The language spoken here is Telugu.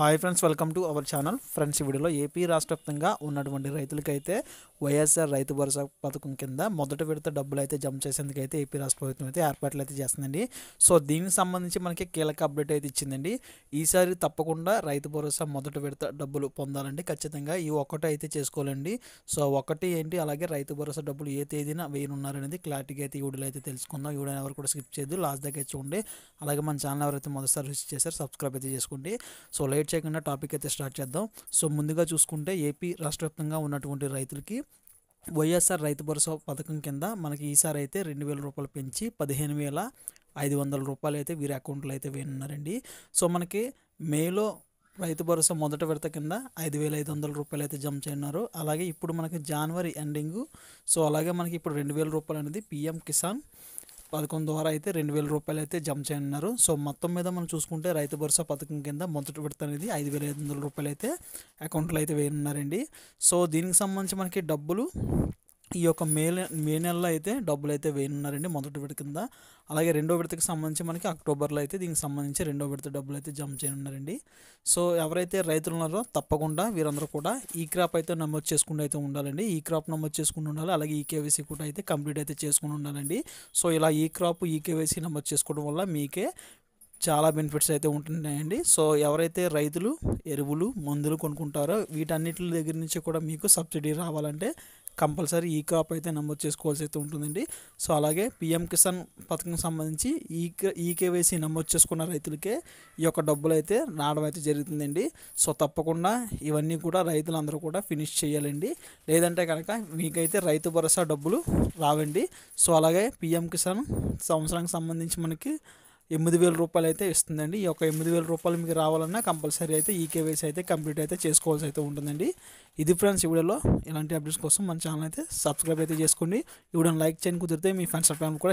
hi friends welcome to our channel friends ఈ వీడియోలో ఏపీ రాష్ట్ర వ్యాప్తంగా ఉన్నటువంటి రైతులకైతే వైఎస్ఆర్ రైతు భరోసా పథకం కింద మొదట విడత డబ్బులు అయితే జమ చేసేందుకు అయితే ఏపీ రాష్ట్ర ప్రభుత్వం అయితే ఏర్పాట్లు అయితే చేస్తుందండి సో దీనికి సంబంధించి మనకి కీలక అప్డేట్ అయితే ఇచ్చిందండి ఈసారి తప్పకుండా రైతు భరోసా మొదట విడత డబ్బులు పొందాలండి ఖచ్చితంగా ఈ ఒకటి అయితే చేసుకోవాలండి సో ఒకటి ఏంటి అలాగే రైతు భరోసా డబ్బులు ఏ తేదీన వేయనున్నారనేది క్లారిటీగా అయితే ఈవిడలో అయితే తెలుసుకుందాం ఈవిడ ఎవరు కూడా స్కిప్ చేయదు లాస్ట్ దగ్గర చూడండి అలాగే మన ఛానల్ ఎవరైతే మొదటిసారి విజిట్ చేశారు సబ్స్క్రైబ్ అయితే చేసుకోండి సో లేట్ చేయకుండా టాపిక్ అయితే స్టార్ట్ చేద్దాం సో ముందుగా చూసుకుంటే ఏపీ రాష్ట్ర ఉన్నటువంటి రైతులకి వైఎస్ఆర్ రైతు భరోసా పథకం కింద మనకి ఈసారి అయితే రెండు వేల రూపాయలు పెంచి పదిహేను వేల ఐదు వందల రూపాయలు అయితే వీరి అకౌంట్లో అయితే వేయనున్నారండి సో మనకి మేలో రైతు భరోసా మొదట విడత కింద ఐదు వేల ఐదు వందల రూపాయలు అయితే జమ చేయన్నారు అలాగే ఇప్పుడు మనకి జనవరి ఎండింగ్ సో అలాగే మనకి ఇప్పుడు రెండు వేల రూపాయలు అనేది పిఎం కిసాన్ పథకం ద్వారా అయితే రెండు వేల రూపాయలు అయితే జమ చేయనున్నారు సో మొత్తం మీద మనం చూసుకుంటే రైతు భరోసా పథకం కింద మొదటి విడత అనేది ఐదు వేల ఐదు వందల రూపాయలు అయితే అకౌంట్లో అయితే వేయనున్నారండి సో దీనికి సంబంధించి మనకి డబ్బులు ఈ యొక్క మే మే నెలలో అయితే డబ్బులు అయితే వేయనున్నారండి మొదటి విడత కింద అలాగే రెండో విడతకి సంబంధించి మనకి అక్టోబర్లో అయితే దీనికి సంబంధించి రెండో విడత డబ్బులు అయితే జమ చేయనున్నారండి సో ఎవరైతే రైతులు ఉన్నారో తప్పకుండా వీరందరూ కూడా ఈ క్రాప్ అయితే నమోదు చేసుకుంటూ అయితే ఉండాలండి ఈ క్రాప్ నమోదు చేసుకుని ఉండాలి అలాగే ఈ కేవైసీ కూడా అయితే కంప్లీట్ అయితే చేసుకుని ఉండాలండి సో ఇలా ఈ క్రాప్ ఈ కేవైసీ నమోదు చేసుకోవడం వల్ల మీకే చాలా బెనిఫిట్స్ అయితే ఉంటున్నాయండి సో ఎవరైతే రైతులు ఎరువులు మందులు కొనుక్కుంటారో వీటన్నిటి దగ్గర నుంచి కూడా మీకు సబ్సిడీ రావాలంటే కంపల్సరీ ఈ క్రాప్ అయితే నమోదు చేసుకోవాల్సి అయితే ఉంటుందండి సో అలాగే పిఎం కిసాన్ పథకం సంబంధించి ఈ ఈ కేవైసీ నమోదు చేసుకున్న రైతులకే ఈ యొక్క డబ్బులు అయితే రావడం అయితే జరుగుతుందండి సో తప్పకుండా ఇవన్నీ కూడా రైతులందరూ కూడా ఫినిష్ చేయాలండి లేదంటే కనుక మీకైతే రైతు భరోసా డబ్బులు రావండి సో అలాగే పిఎం కిసాన్ సంవత్సరానికి సంబంధించి మనకి ఎనిమిది వేల రూపాయలు అయితే ఇస్తుందండి ఈ యొక్క ఎనిమిది వేల రూపాయలు మీకు రావాలన్నా కంపల్సరీ అయితే ఈ కేవైసీ అయితే కంప్లీట్ అయితే చేసుకోవాల్సి అయితే ఉంటుందండి ఇది ఫ్రెండ్స్ ఈ వీడియోలో ఇలాంటి అప్డేట్స్ కోసం మన ఛానల్ అయితే సబ్స్క్రైబ్ అయితే చేసుకోండి ఈ వీడియోని లైక్ చేయని కుదిరితే మీ ఫ్రెండ్స్ ఫ్యామిలీ కూడా